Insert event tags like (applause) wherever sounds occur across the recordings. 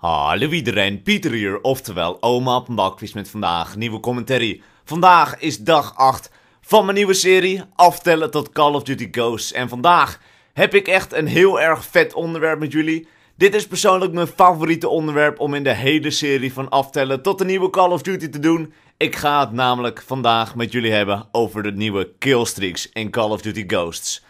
Hallo iedereen, Pieter hier, oftewel Oma op een bakvis met vandaag nieuwe commentary. Vandaag is dag 8 van mijn nieuwe serie Aftellen tot Call of Duty Ghosts. En vandaag heb ik echt een heel erg vet onderwerp met jullie. Dit is persoonlijk mijn favoriete onderwerp om in de hele serie van Aftellen tot de nieuwe Call of Duty te doen. Ik ga het namelijk vandaag met jullie hebben over de nieuwe killstreaks in Call of Duty Ghosts.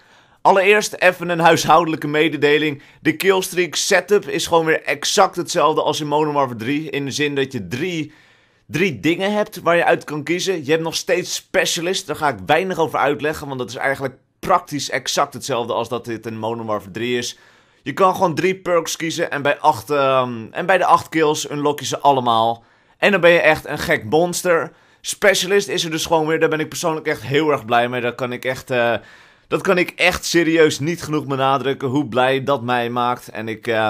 Allereerst even een huishoudelijke mededeling. De killstreak setup is gewoon weer exact hetzelfde als in Modern Warfare 3. In de zin dat je drie, drie dingen hebt waar je uit kan kiezen. Je hebt nog steeds specialist. Daar ga ik weinig over uitleggen, want dat is eigenlijk praktisch exact hetzelfde als dat dit een Modern Warfare 3 is. Je kan gewoon drie perks kiezen en bij, acht, ehm, en bij de acht kills unlock je ze allemaal. En dan ben je echt een gek monster. Specialist is er dus gewoon weer. Daar ben ik persoonlijk echt heel erg blij mee. Daar kan ik echt... Eh, dat kan ik echt serieus niet genoeg benadrukken hoe blij dat mij maakt. En ik, eh,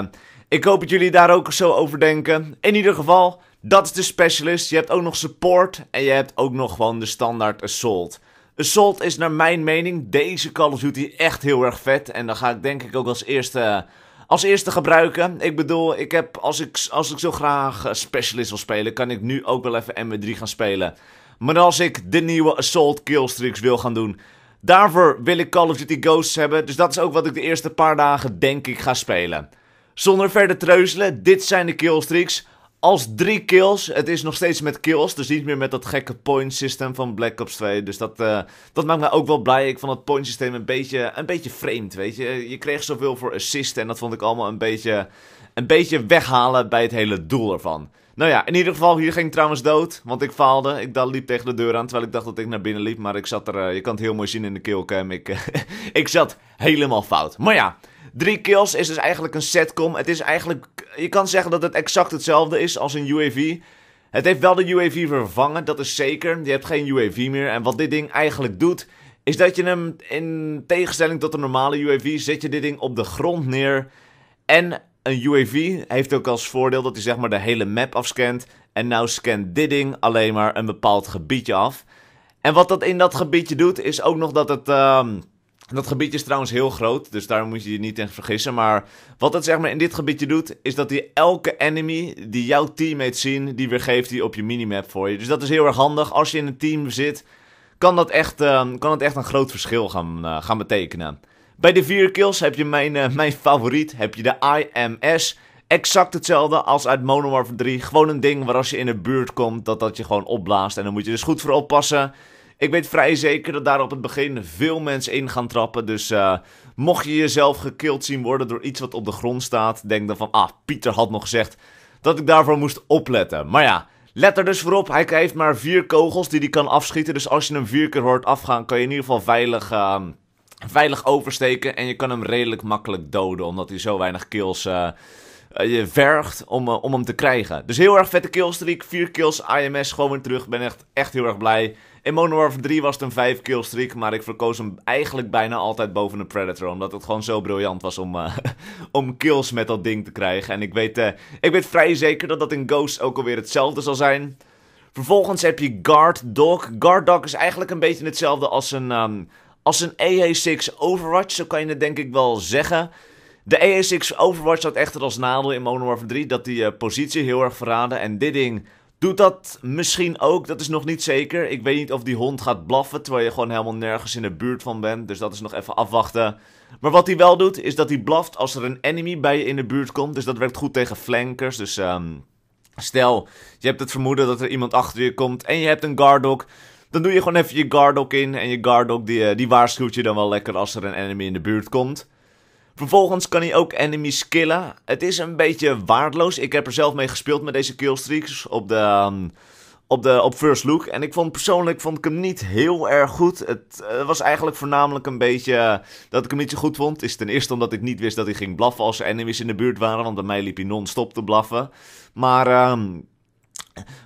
ik hoop dat jullie daar ook zo over denken. In ieder geval, dat is de specialist. Je hebt ook nog support en je hebt ook nog gewoon de standaard assault. Assault is naar mijn mening deze Call of Duty echt heel erg vet. En dan ga ik denk ik ook als eerste, als eerste gebruiken. Ik bedoel, ik heb, als, ik, als ik zo graag eh, specialist wil spelen, kan ik nu ook wel even m 3 gaan spelen. Maar als ik de nieuwe Assault Killstreaks wil gaan doen, Daarvoor wil ik Call of Duty Ghosts hebben, dus dat is ook wat ik de eerste paar dagen denk ik ga spelen. Zonder verder treuzelen, dit zijn de killstreaks. Als drie kills, het is nog steeds met kills, dus niet meer met dat gekke point system van Black Ops 2. Dus dat, eh, dat maakt me ook wel blij. Ik vond het point systeem een beetje, een beetje vreemd, weet je. Je kreeg zoveel voor assisten en dat vond ik allemaal een beetje, een beetje weghalen bij het hele doel ervan. Nou ja, in ieder geval, hier ging ik trouwens dood. Want ik faalde. Ik liep tegen de deur aan. Terwijl ik dacht dat ik naar binnen liep. Maar ik zat er. Eh, je kan het heel mooi zien in de killcam. Ik, eh, (laughs) ik zat helemaal fout. Maar ja, drie kills is dus eigenlijk een setcom. Het is eigenlijk. Je kan zeggen dat het exact hetzelfde is als een UAV. Het heeft wel de UAV vervangen, dat is zeker. Je hebt geen UAV meer. En wat dit ding eigenlijk doet, is dat je hem in tegenstelling tot een normale UAV zet je dit ding op de grond neer. En een UAV heeft ook als voordeel dat hij zeg maar de hele map afscant. En nou scant dit ding alleen maar een bepaald gebiedje af. En wat dat in dat gebiedje doet, is ook nog dat het. Ehm, dat gebiedje is trouwens heel groot, dus daar moet je je niet in vergissen. Maar wat het zeg maar in dit gebiedje doet, is dat hij elke enemy die jouw teammate zien, die weer geeft hij op je minimap voor je. Dus dat is heel erg handig. Als je in een team zit, kan dat echt, ehm, kan dat echt een groot verschil gaan, eh, gaan betekenen. Bij de vier kills heb je mijn, eh, mijn favoriet, heb je de IMS. Exact hetzelfde als uit Modern Warfare 3. Gewoon een ding waar als je in de buurt komt, dat dat je gewoon opblaast. En dan moet je dus goed voor oppassen. Ik weet vrij zeker dat daar op het begin veel mensen in gaan trappen. Dus eh, mocht je jezelf gekild zien worden door iets wat op de grond staat, denk dan van, ah, Pieter had nog gezegd dat ik daarvoor moest opletten. Maar ja, let er dus voorop. Hij heeft maar vier kogels die hij kan afschieten. Dus als je hem vier keer hoort afgaan, kan je in ieder geval veilig... Ehm, veilig oversteken. En je kan hem redelijk makkelijk doden, omdat hij zo weinig kills eh, eh, je vergt om, eh, om hem te krijgen. Dus heel erg vette killstreak. 4 kills IMS gewoon weer terug. Ben echt, echt heel erg blij. In Modern Warfare 3 was het een 5 kill streak, maar ik verkoos hem eigenlijk bijna altijd boven de Predator. Omdat het gewoon zo briljant was om, (laughs) om kills met dat ding te krijgen. En ik weet, ik weet vrij zeker dat dat in Ghost ook alweer hetzelfde zal zijn. Vervolgens heb je Guard Dog. Guard Dog is eigenlijk een beetje hetzelfde als een, ehm, als een EA6 Overwatch, zo kan je het denk ik wel zeggen. De EA6 Overwatch had echter als nadeel in Modern Warfare 3 dat die eh, positie heel erg verraadde. En dit ding doet dat misschien ook, dat is nog niet zeker. Ik weet niet of die hond gaat blaffen terwijl je gewoon helemaal nergens in de buurt van bent. Dus dat is nog even afwachten. Maar wat hij wel doet, is dat hij blaft als er een enemy bij je in de buurt komt. Dus dat werkt goed tegen flankers. Dus ehm, stel, je hebt het vermoeden dat er iemand achter je komt en je hebt een guard dog dan doe je gewoon even je Gardok in. En je Gardok die, eh, die waarschuwt je dan wel lekker als er een enemy in de buurt komt. Vervolgens kan hij ook enemies killen. Het is een beetje waardeloos. Ik heb er zelf mee gespeeld met deze killstreaks op de... Ehm, op, de, op First Look. En ik vond persoonlijk vond ik hem niet heel erg goed. Het eh, was eigenlijk voornamelijk een beetje eh, dat ik hem niet zo goed vond. Is ten eerste omdat ik niet wist dat hij ging blaffen als er enemies in de buurt waren. Want bij mij liep hij non-stop te blaffen. Maar ehm,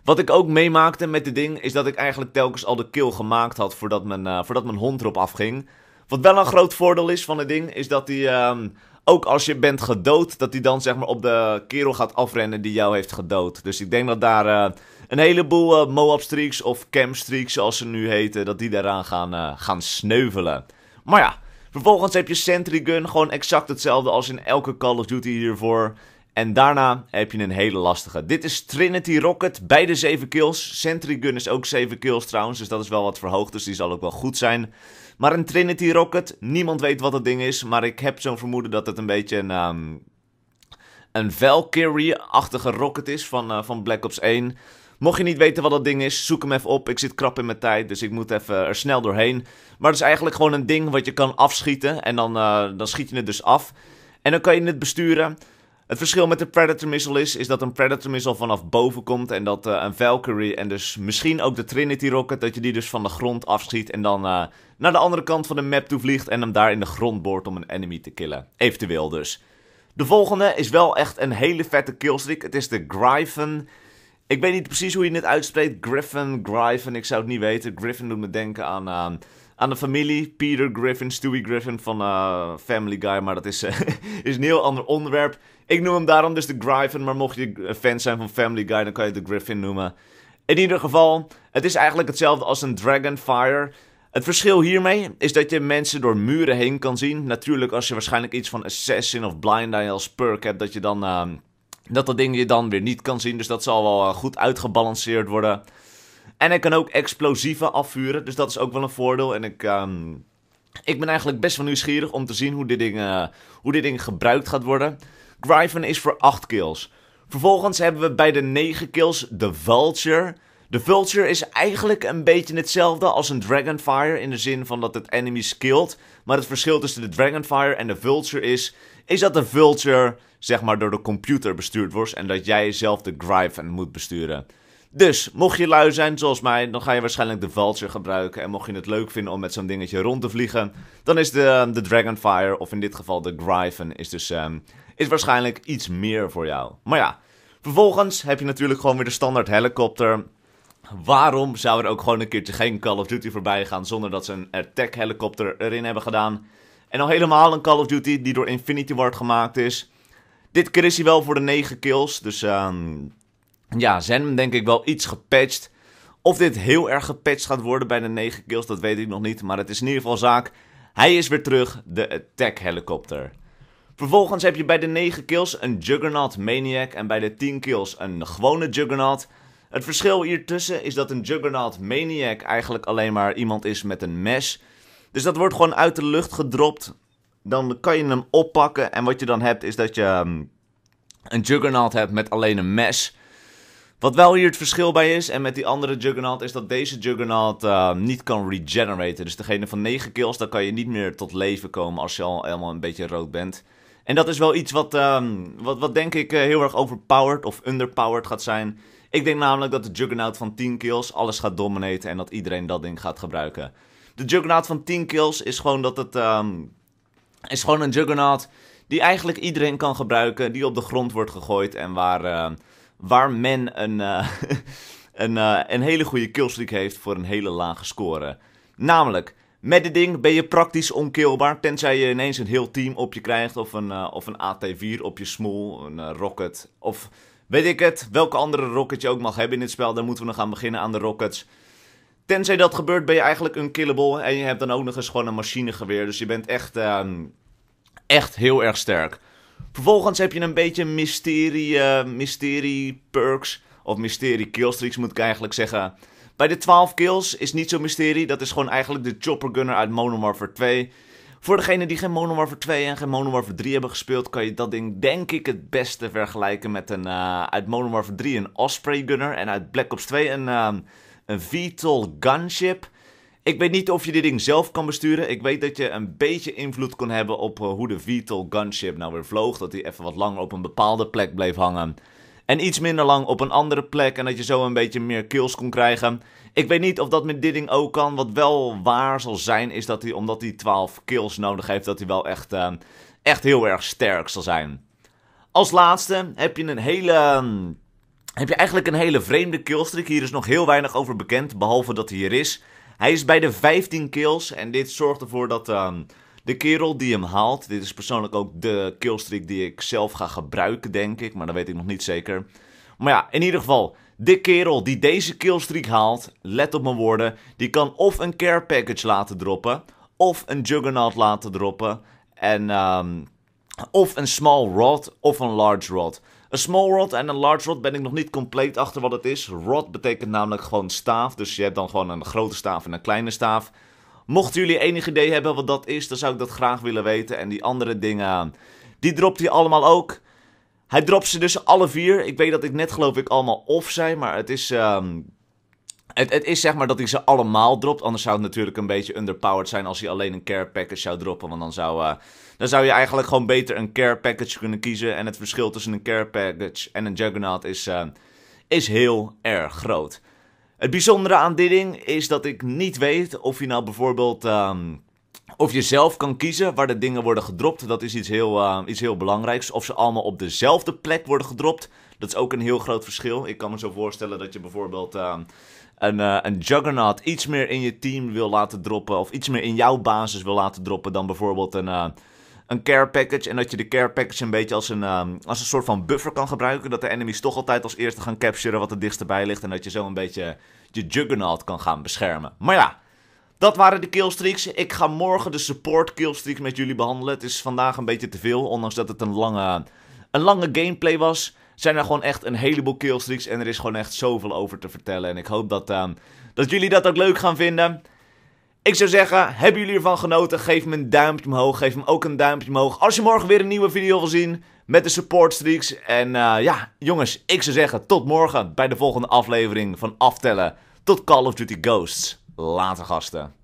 wat ik ook meemaakte met dit ding, is dat ik eigenlijk telkens al de kill gemaakt had voordat mijn, eh, voordat mijn hond erop afging. Wat wel een groot voordeel is van het ding, is dat hij, ehm, ook als je bent gedood, dat hij dan zeg maar op de kerel gaat afrennen die jou heeft gedood. Dus ik denk dat daar eh, een heleboel eh, Moab-streaks of Cam-streaks, zoals ze nu heten, dat die daaraan gaan, gaan sneuvelen. Maar ja, vervolgens heb je Sentry Gun, gewoon exact hetzelfde als in elke Call of Duty hiervoor. En daarna heb je een hele lastige. Dit is Trinity Rocket, beide 7 kills. Sentry Gun is ook 7 kills trouwens, dus dat is wel wat verhoogd, dus die zal ook wel goed zijn. Maar een Trinity Rocket, niemand weet wat dat ding is, maar ik heb zo'n vermoeden dat het een beetje een... Um, een Valkyrie-achtige rocket is van, eh, van Black Ops 1. Mocht je niet weten wat dat ding is, zoek hem even op. Ik zit krap in mijn tijd, dus ik moet even er snel doorheen. Maar het is eigenlijk gewoon een ding wat je kan afschieten. En dan, eh, dan schiet je het dus af. En dan kan je het besturen. Het verschil met de Predator missile is, is dat een Predator missile vanaf boven komt en dat eh, een Valkyrie en dus misschien ook de Trinity rocket, dat je die dus van de grond afschiet en dan eh, naar de andere kant van de map toe vliegt en hem daar in de grond boort om een enemy te killen. Eventueel dus. De volgende is wel echt een hele vette killstreak. Het is de Gryphon. Ik weet niet precies hoe je het uitspreekt. Griffin, Gryphon, ik zou het niet weten. Griffin doet me denken aan... Eh, aan de familie. Peter Griffin, Stewie Griffin van Family Guy. Maar dat is, (laughs) is een heel ander onderwerp. Ik noem hem daarom dus de Griffin, maar mocht je fan zijn van Family Guy, dan kan je de Griffin noemen. In ieder geval, het is eigenlijk hetzelfde als een Dragonfire. Het verschil hiermee is dat je mensen door muren heen kan zien. Natuurlijk, als je waarschijnlijk iets van Assassin of Blind Eye als perk hebt, dat je dan. Ehm, dat dat ding je dan weer niet kan zien. Dus dat zal wel eh, goed uitgebalanceerd worden. En hij kan ook explosieven afvuren. Dus dat is ook wel een voordeel. En ik. Ehm, ik ben eigenlijk best wel nieuwsgierig om te zien hoe dit ding, eh, hoe dit ding gebruikt gaat worden. Gryphon is voor 8 kills. Vervolgens hebben we bij de 9 kills de Vulture. De Vulture is eigenlijk een beetje hetzelfde als een Dragonfire in de zin van dat het enemies killt. Maar het verschil tussen de Dragonfire en de Vulture is, is dat de Vulture zeg maar door de computer bestuurd wordt en dat jij zelf de Gryphon moet besturen. Dus, mocht je lui zijn zoals mij, dan ga je waarschijnlijk de Vulture gebruiken. En mocht je het leuk vinden om met zo'n dingetje rond te vliegen, dan is de, ehm, de Dragonfire, of in dit geval de Gryphon, is dus ehm, is waarschijnlijk iets meer voor jou. Maar ja, vervolgens heb je natuurlijk gewoon weer de standaard helikopter. Waarom zou er ook gewoon een keertje geen Call of Duty voorbij gaan zonder dat ze een attack helikopter erin hebben gedaan? En al helemaal een Call of Duty die door Infinity Ward gemaakt is. Dit keer is hij wel voor de 9 kills, dus... Ehm, ja, zijn denk ik wel iets gepatcht. Of dit heel erg gepatcht gaat worden bij de 9 kills, dat weet ik nog niet. Maar het is in ieder geval zaak. Hij is weer terug, de Attack Helicopter. Vervolgens heb je bij de 9 kills een Juggernaut Maniac en bij de 10 kills een gewone Juggernaut. Het verschil hier tussen is dat een Juggernaut Maniac eigenlijk alleen maar iemand is met een mes. Dus dat wordt gewoon uit de lucht gedropt. Dan kan je hem oppakken en wat je dan hebt is dat je ehm, een Juggernaut hebt met alleen een mes. Wat wel hier het verschil bij is, en met die andere Juggernaut, is dat deze Juggernaut ehm, niet kan regeneraten. Dus degene van 9 kills, daar kan je niet meer tot leven komen als je al helemaal een beetje rood bent. En dat is wel iets wat, ehm, wat, wat denk ik eh, heel erg overpowered of underpowered gaat zijn. Ik denk namelijk dat de Juggernaut van 10 kills alles gaat dominaten en dat iedereen dat ding gaat gebruiken. De Juggernaut van 10 kills is gewoon dat het... Ehm, is gewoon een Juggernaut die eigenlijk iedereen kan gebruiken, die op de grond wordt gegooid en waar waar men een, eh, (laughs) een, eh, een hele goede killstreak heeft voor een hele lage score. Namelijk, met dit ding ben je praktisch onkillbaar, tenzij je ineens een heel team op je krijgt of een, eh, of een AT4 op je smoel, een rocket of weet ik het, welke andere rocket je ook mag hebben in dit spel. Dan moeten we nog gaan beginnen aan de rockets. Tenzij dat gebeurt ben je eigenlijk unkillable. en je hebt dan ook nog eens gewoon een machinegeweer. Dus je bent echt, ehm, echt heel erg sterk. Vervolgens heb je een beetje mysterie, eh, perks. Of mysterie killstreaks moet ik eigenlijk zeggen. Bij de 12 kills is niet zo'n mysterie. Dat is gewoon eigenlijk de chopper gunner uit Modern Warfare 2. Voor degenen die geen Modern Warfare 2 en geen Modern Warfare 3 hebben gespeeld, kan je dat ding denk ik het beste vergelijken met een, eh, uit Modern Warfare 3 een Osprey Gunner en uit Black Ops 2 een, Vital eh, een VTOL Gunship. Ik weet niet of je dit ding zelf kan besturen. Ik weet dat je een beetje invloed kon hebben op eh, hoe de Vital Gunship nou weer vloog. Dat hij even wat langer op een bepaalde plek bleef hangen. En iets minder lang op een andere plek. En dat je zo een beetje meer kills kon krijgen. Ik weet niet of dat met dit ding ook kan. Wat wel waar zal zijn, is dat hij, omdat hij 12 kills nodig heeft, dat hij wel echt, eh, echt heel erg sterk zal zijn. Als laatste heb je een hele. Ehm, heb je eigenlijk een hele vreemde killstreak. Hier is dus nog heel weinig over bekend, behalve dat hij hier is. Hij is bij de 15 kills en dit zorgt ervoor dat ehm, de kerel die hem haalt, dit is persoonlijk ook de killstreak die ik zelf ga gebruiken denk ik, maar dat weet ik nog niet zeker. Maar ja, in ieder geval, de kerel die deze killstreak haalt, let op mijn woorden, die kan of een care package laten droppen, of een juggernaut laten droppen en ehm, of een small rod of een large rod. Een small rod en een large rod ben ik nog niet compleet achter wat het is. Rod betekent namelijk gewoon staaf, dus je hebt dan gewoon een grote staaf en een kleine staaf. Mochten jullie enig idee hebben wat dat is, dan zou ik dat graag willen weten. En die andere dingen, die dropt hij allemaal ook. Hij dropt ze dus alle vier. Ik weet dat ik net geloof ik allemaal off zijn, maar het is ehm, het, is zeg maar dat hij ze allemaal dropt. Anders zou het natuurlijk een beetje underpowered zijn als hij alleen een care package zou droppen. Want dan zou, eh, dan zou je eigenlijk gewoon beter een care package kunnen kiezen. En het verschil tussen een care package en een juggernaut is, eh, is heel erg groot. Het bijzondere aan dit ding is dat ik niet weet of je nou bijvoorbeeld. Ehm, of je zelf kan kiezen waar de dingen worden gedropt. Dat is iets heel, eh, iets heel belangrijks. Of ze allemaal op dezelfde plek worden gedropt. Dat is ook een heel groot verschil. Ik kan me zo voorstellen dat je bijvoorbeeld. Ehm, eh, een, juggernaut iets meer in je team wil laten droppen. Of iets meer in jouw basis wil laten droppen dan bijvoorbeeld een, eh, een care package. En dat je de care package een beetje als een, eh, als een soort van buffer kan gebruiken. Dat de enemies toch altijd als eerste gaan capturen wat er bij ligt. En dat je zo een beetje je juggernaut kan gaan beschermen. Maar ja. Dat waren de killstreaks. Ik ga morgen de support killstreaks met jullie behandelen. Het is vandaag een beetje te veel, ondanks dat het een lange, een lange gameplay was zijn er gewoon echt een heleboel killstreaks. En er is gewoon echt zoveel over te vertellen. En ik hoop dat, ehm, dat jullie dat ook leuk gaan vinden. Ik zou zeggen, hebben jullie ervan genoten? Geef me een duimpje omhoog. Geef hem ook een duimpje omhoog. Als je morgen weer een nieuwe video wil zien met de support streaks. En eh, ja, jongens, ik zou zeggen tot morgen bij de volgende aflevering van Aftellen tot Call of Duty Ghosts. Later gasten.